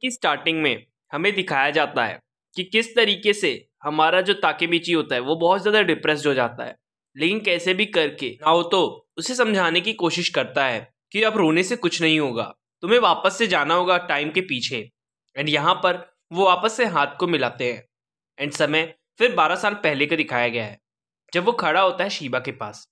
की स्टार्टिंग में हमें दिखाया जाता है कि किस तरीके से हमारा जो ताकेमीची होता है वो बहुत ज़्यादा डिप्रेस हो जाता है लेकिन कैसे भी करके ना तो उसे समझाने की कोशिश करता है कि अब रोने से कुछ नहीं होगा तुम्हें वापस से जाना होगा टाइम के पीछे एंड यहाँ पर वो वापस से हाथ को मिलाते हैं एंड समय फिर बारह साल पहले का दिखाया गया है जब वो खड़ा होता है शिबा के पास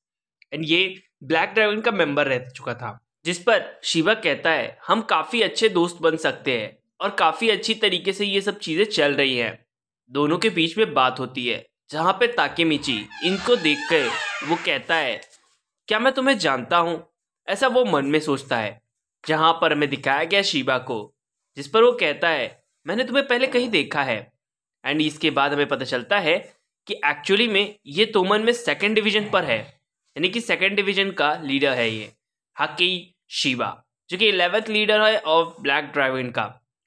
एंड ये ब्लैक ड्रैगन का मेंबर रह चुका था जिस पर शिवा कहता है हम काफ़ी अच्छे दोस्त बन सकते हैं और काफ़ी अच्छी तरीके से ये सब चीज़ें चल रही हैं दोनों के बीच में बात होती है जहाँ पे ताके मिची इनको देख कर वो कहता है क्या मैं तुम्हें जानता हूँ ऐसा वो मन में सोचता है जहाँ पर हमें दिखाया गया शिबा को जिस पर वो कहता है मैंने तुम्हें पहले कहीं देखा है एंड इसके बाद हमें पता चलता है कि एक्चुअली में ये तोमन में सेकेंड डिवीजन पर है यानी कि सेकेंड डिवीजन का लीडर है ये हकी शिबा जो कि इलेवेंथ लीडर है ऑफ ब्लैक ड्रैगन का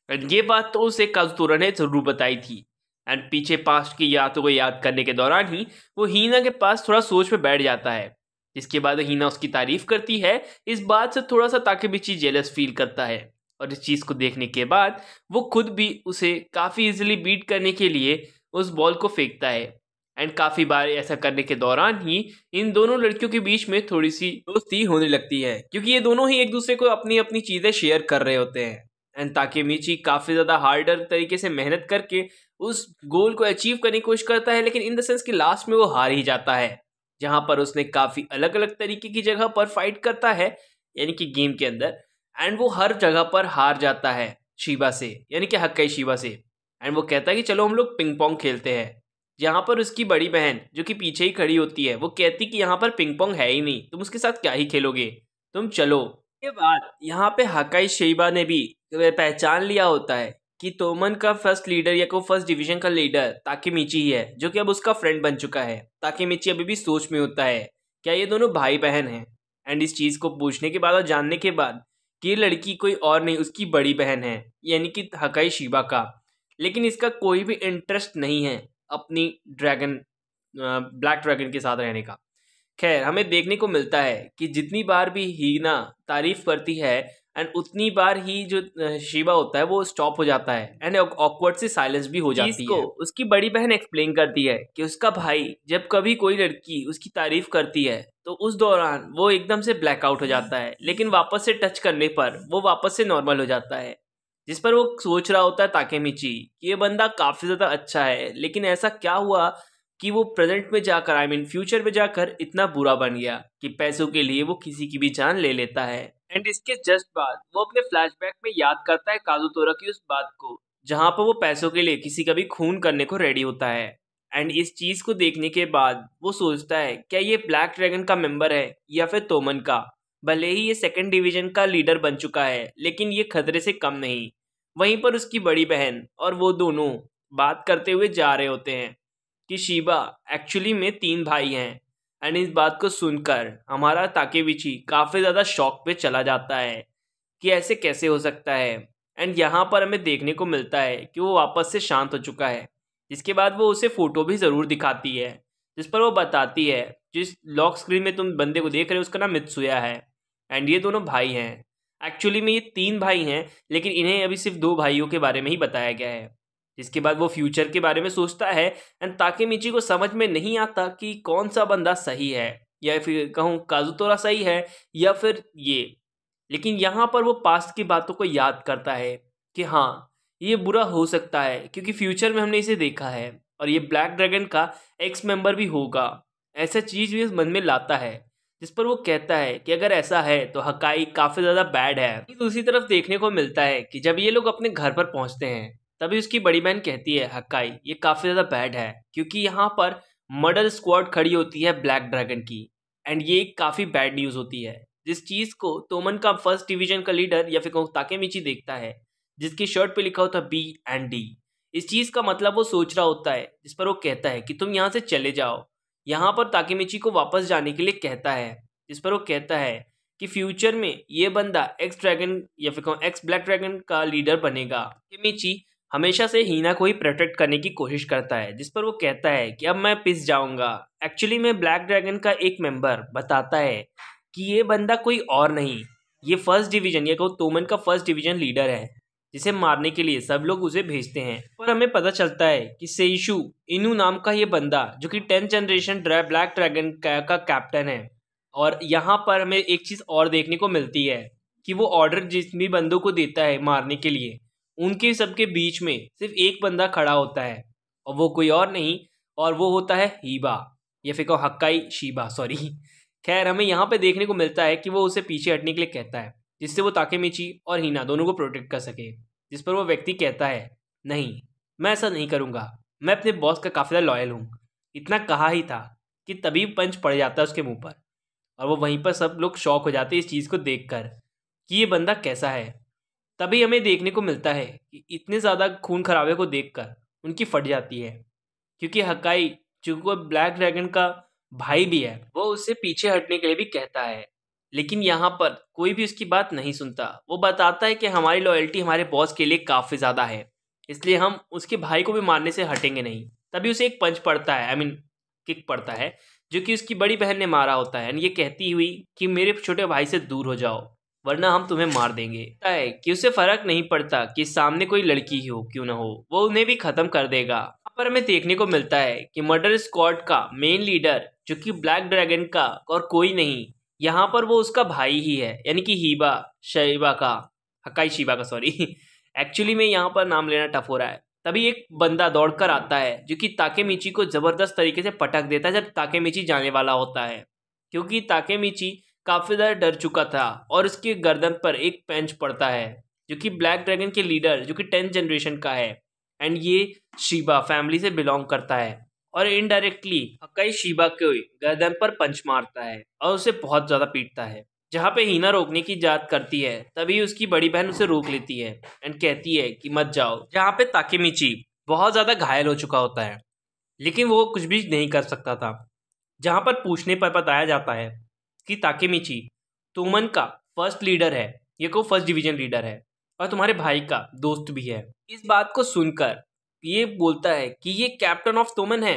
एंड ये बात तो उसे कस्तूरा ने ज़रूर बताई थी एंड पीछे पास्ट की यादों को याद करने के दौरान ही वो हीना के पास थोड़ा सोच में बैठ जाता है इसके बाद हीना उसकी तारीफ करती है इस बात से थोड़ा सा ताकि बिची जेलस फील करता है और इस चीज़ को देखने के बाद वो खुद भी उसे काफ़ी इजीली बीट करने के लिए उस बॉल को फेंकता है एंड काफ़ी बार ऐसा करने के दौरान ही इन दोनों लड़कियों के बीच में थोड़ी सी दोस्ती होने लगती है क्योंकि ये दोनों ही एक दूसरे को अपनी अपनी चीज़ें शेयर कर रहे होते हैं एंड ताकि मीची काफ़ी ज़्यादा हार्डर तरीके से मेहनत करके उस गोल को अचीव करने की कोशिश करता है लेकिन इन द सेंस कि लास्ट में वो हार ही जाता है जहाँ पर उसने काफ़ी अलग अलग तरीके की जगह पर फाइट करता है यानी कि गेम के अंदर एंड वो हर जगह पर हार जाता है शिबा से यानी कि हक्कई शिबा से एंड वो कहता है कि चलो हम लोग पिंग पोंग खेलते हैं जहाँ पर उसकी बड़ी बहन जो कि पीछे ही खड़ी होती है वो कहती कि यहाँ पर पिंग पोंग है ही नहीं तुम उसके साथ क्या ही खेलोगे तुम चलो इसके बाद यहाँ पे हकाई शेबा ने भी पहचान लिया होता है कि तोमन का फर्स्ट लीडर या को फर्स्ट डिवीजन का लीडर ताकि मिची ही है जो कि अब उसका फ्रेंड बन चुका है ताकि मिची अभी भी सोच में होता है क्या ये दोनों भाई बहन हैं एंड इस चीज़ को पूछने के बाद और जानने के बाद कि ये लड़की कोई और नहीं उसकी बड़ी बहन है यानी कि हकाई शिबा का लेकिन इसका कोई भी इंटरेस्ट नहीं है अपनी ड्रैगन ब्लैक ड्रैगन के साथ रहने का खैर हमें देखने को मिलता है कि जितनी बार भी हीना तारीफ करती है एंड उतनी बार ही जो शिवा होता है वो स्टॉप हो जाता है एंड ऑकवर्ड से साइलेंस भी हो जाती है उसकी बड़ी बहन एक्सप्लेन करती है कि उसका भाई जब कभी कोई लड़की उसकी तारीफ करती है तो उस दौरान वो एकदम से ब्लैकआउट हो जाता है लेकिन वापस से टच करने पर वो वापस से नॉर्मल हो जाता है जिस पर वो सोच रहा होता है ताकेमिची कि ये बंदा काफ़ी ज़्यादा अच्छा है लेकिन ऐसा क्या हुआ कि वो प्रेजेंट में जाकर आई मीन फ्यूचर में जाकर इतना बुरा बन गया कि पैसों के लिए वो किसी की भी जान ले लेता है एंड इसके जस्ट बाद वो अपने फ्लैशबैक में याद करता है काजू तोरा की उस बात को जहाँ पर वो पैसों के लिए किसी का भी खून करने को रेडी होता है एंड इस चीज़ को देखने के बाद वो सोचता है क्या ये ब्लैक ड्रैगन का मेंबर है या फिर तोमन का भले ही ये सेकेंड डिवीजन का लीडर बन चुका है लेकिन ये खतरे से कम नहीं वहीं पर उसकी बड़ी बहन और वो दोनों बात करते हुए जा रहे होते हैं कि शिबा एक्चुअली में तीन भाई हैं एंड इस बात को सुनकर हमारा ताकेविची काफ़ी ज़्यादा शौक पे चला जाता है कि ऐसे कैसे हो सकता है एंड यहाँ पर हमें देखने को मिलता है कि वो वापस से शांत हो चुका है जिसके बाद वो उसे फ़ोटो भी ज़रूर दिखाती है जिस पर वो बताती है जिस लॉक स्क्रीन में तुम बंदे को देख रहे हो उसका नाम मित्सुया है एंड ये दोनों भाई हैं एक्चुअली में ये तीन भाई हैं लेकिन इन्हें अभी सिर्फ दो भाइयों के बारे में ही बताया गया है जिसके बाद वो फ्यूचर के बारे में सोचता है एंड ताके मिची को समझ में नहीं आता कि कौन सा बंदा सही है या फिर कहूँ काजुतोरा सही है या फिर ये लेकिन यहाँ पर वो पास्ट की बातों को याद करता है कि हाँ ये बुरा हो सकता है क्योंकि फ्यूचर में हमने इसे देखा है और ये ब्लैक ड्रैगन का एक्स मेंबर भी होगा ऐसा चीज़ भी मन में लाता है जिस पर वो कहता है कि अगर ऐसा है तो हकाई काफ़ी ज़्यादा बैड है दूसरी तरफ देखने को मिलता है कि जब ये लोग अपने घर पर पहुँचते हैं तभी उसकी बड़ी बहन कहती है हक्काई ये काफ़ी ज़्यादा बैड है क्योंकि यहाँ पर मर्डर स्क्वाड खड़ी होती है ब्लैक ड्रैगन की एंड ये एक काफ़ी बैड न्यूज़ होती है जिस चीज़ को तोमन का फर्स्ट डिवीजन का लीडर या फिर ताके मिची देखता है जिसकी शर्ट पे लिखा होता है बी एंड डी इस चीज़ का मतलब वो सोच रहा होता है जिस पर वो कहता है कि तुम यहाँ से चले जाओ यहाँ पर ताके मिची को वापस जाने के लिए कहता है जिस पर वो कहता है कि फ्यूचर में ये बंदा एक्स ड्रैगन या फिर एक्स ब्लैक ड्रैगन का लीडर बनेगा मिची हमेशा से हीना को ही प्रोटेक्ट करने की कोशिश करता है जिस पर वो कहता है कि अब मैं पिस जाऊंगा एक्चुअली मैं ब्लैक ड्रैगन का एक मेंबर बताता है कि ये बंदा कोई और नहीं ये फर्स्ट डिवीजन ये कहो तोमन का फर्स्ट डिवीजन लीडर है जिसे मारने के लिए सब लोग उसे भेजते हैं पर हमें पता चलता है कि सेशु इनू नाम का ये बंदा जो कि टेंथ जनरेशन ड्रा ब्लैक ड्रैगन का, का कैप्टन है और यहाँ पर हमें एक चीज़ और देखने को मिलती है कि वो ऑर्डर जिस भी बंदों को देता है मारने के लिए उनके सबके बीच में सिर्फ एक बंदा खड़ा होता है और वो कोई और नहीं और वो होता है हीबा या फिर कहो हक्काई शीबा सॉरी खैर हमें यहाँ पे देखने को मिलता है कि वो उसे पीछे हटने के लिए कहता है जिससे वो मिची और हीना दोनों को प्रोटेक्ट कर सके जिस पर वो व्यक्ति कहता है नहीं मैं ऐसा नहीं करूँगा मैं अपने बॉस का काफ़ी लॉयल हूँ इतना कहा ही था कि तभी पंच पड़ जाता है उसके मुंह पर और वो वहीं पर सब लोग शौक हो जाते इस चीज़ को देख कर कि ये बंदा कैसा है तभी हमें देखने को मिलता है कि इतने ज़्यादा खून खराबे को देखकर उनकी फट जाती है क्योंकि हकाई चूंकि वो ब्लैक ड्रैगन का भाई भी है वो उससे पीछे हटने के लिए भी कहता है लेकिन यहाँ पर कोई भी उसकी बात नहीं सुनता वो बताता है कि हमारी लॉयल्टी हमारे बॉस के लिए काफ़ी ज़्यादा है इसलिए हम उसके भाई को भी मारने से हटेंगे नहीं तभी उसे एक पंच पड़ता है I I mean mean, kick पड़ता है जो कि उसकी बड़ी बहन ने मारा होता है ये कहती हुई कि मेरे छोटे भाई से दूर हो जाओ वरना हम तुम्हें मार देंगे है कि उसे फर्क नहीं पड़ता कि सामने कोई लड़की हो क्यों ना हो वो उन्हें भी खत्म कर देगा पर हमें देखने को मिलता है कि मर्डर स्क्वाड का मेन लीडर जो कि ब्लैक ड्रैगन का और कोई नहीं यहाँ पर वो उसका भाई ही है यानी कि हीबा शैबा का हकाई शिबा का सॉरी एक्चुअली में यहाँ पर नाम लेना टफ हो रहा है तभी एक बंदा दौड़कर आता है जो कि ताके को ज़बरदस्त तरीके से पटक देता है जब ताके जाने वाला होता है क्योंकि ताके काफ़ी ज़्यादा डर चुका था और उसकी गर्दन पर एक पेंच पड़ता है जो कि ब्लैक ड्रैगन के लीडर जो कि टेंथ जनरेशन का है एंड ये शिबा फैमिली से बिलोंग करता है और इनडायरेक्टली हकाई शिबा के गर्दन पर पंच मारता है और उसे बहुत ज़्यादा पीटता है जहाँ पे हीना रोकने की जात करती है तभी उसकी बड़ी बहन उसे रोक लेती है एंड कहती है कि मत जाओ जहाँ पे ताकेमिची बहुत ज़्यादा घायल हो चुका होता है लेकिन वो कुछ भी नहीं कर सकता था जहाँ पर पूछने पर बताया जाता है इसकी ताकेमिची तुमन का फर्स्ट लीडर है ये को फर्स्ट डिवीजन लीडर है और तुम्हारे भाई का दोस्त भी है इस बात को सुनकर ये बोलता है कि ये कैप्टन ऑफ तोमन है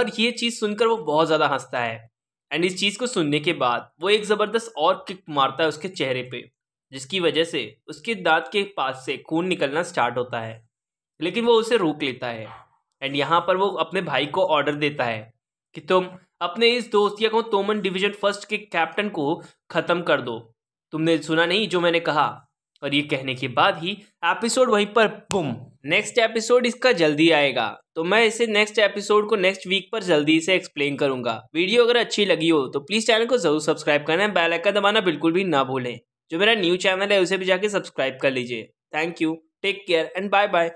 और ये चीज़ सुनकर वो बहुत ज़्यादा हंसता है एंड इस चीज़ को सुनने के बाद वो एक ज़बरदस्त और किक मारता है उसके चेहरे पे जिसकी वजह से उसके दांत के पास से खून निकलना स्टार्ट होता है लेकिन वो उसे रोक लेता है एंड यहाँ पर वो अपने भाई को ऑर्डर देता है कि तुम अपने इस दोस्तिया को तोमन डिवीजन फर्स्ट के कैप्टन को खत्म कर दो तुमने सुना नहीं जो मैंने कहा और ये कहने के बाद ही एपिसोड वहीं पर बुम नेक्स्ट एपिसोड इसका जल्दी आएगा तो मैं इसे नेक्स्ट एपिसोड को नेक्स्ट वीक पर जल्दी से एक्सप्लेन करूंगा वीडियो अगर अच्छी लगी हो तो प्लीज़ चैनल को जरूर सब्सक्राइब करना बेल आइकन दबाना बिल्कुल भी ना भूलें जो मेरा न्यू चैनल है उसे भी जाके सब्सक्राइब कर लीजिए thank you take care and bye bye